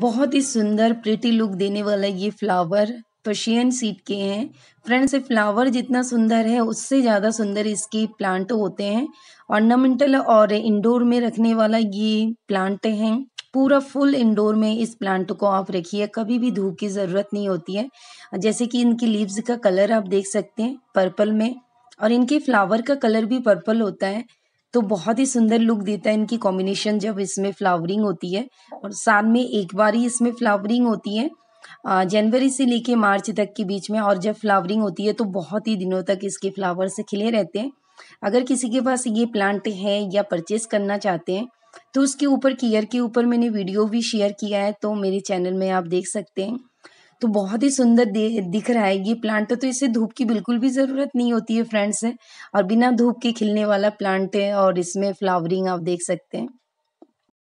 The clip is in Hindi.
बहुत ही सुंदर प्रिटी लुक देने वाला ये फ्लावर पर्शियन सीड के हैं फ्रेंड्स ये फ्लावर जितना सुंदर है उससे ज़्यादा सुंदर इसके प्लांट होते हैं ऑर्नामेंटल और इंडोर में रखने वाला ये प्लांट हैं पूरा फुल इंडोर में इस प्लांट को आप रखिए कभी भी धूप की ज़रूरत नहीं होती है जैसे कि इनकी लीव्स का कलर आप देख सकते हैं पर्पल में और इनके फ्लावर का कलर भी पर्पल होता है तो बहुत ही सुंदर लुक देता है इनकी कॉम्बिनेशन जब इसमें फ्लावरिंग होती है और साल में एक बार ही इसमें फ्लावरिंग होती है जनवरी से लेके मार्च तक के बीच में और जब फ्लावरिंग होती है तो बहुत ही दिनों तक इसके फ्लावर से खिले रहते हैं अगर किसी के पास ये प्लांट है या परचेस करना चाहते हैं तो उसके ऊपर कीयर के ऊपर मैंने वीडियो भी शेयर किया है तो मेरे चैनल में आप देख सकते हैं तो बहुत ही सुंदर दिख रहा है ये प्लांट तो इसे धूप की बिल्कुल भी ज़रूरत नहीं होती है फ्रेंड्स और बिना धूप के खिलने वाला प्लांट है और इसमें फ्लावरिंग आप देख सकते हैं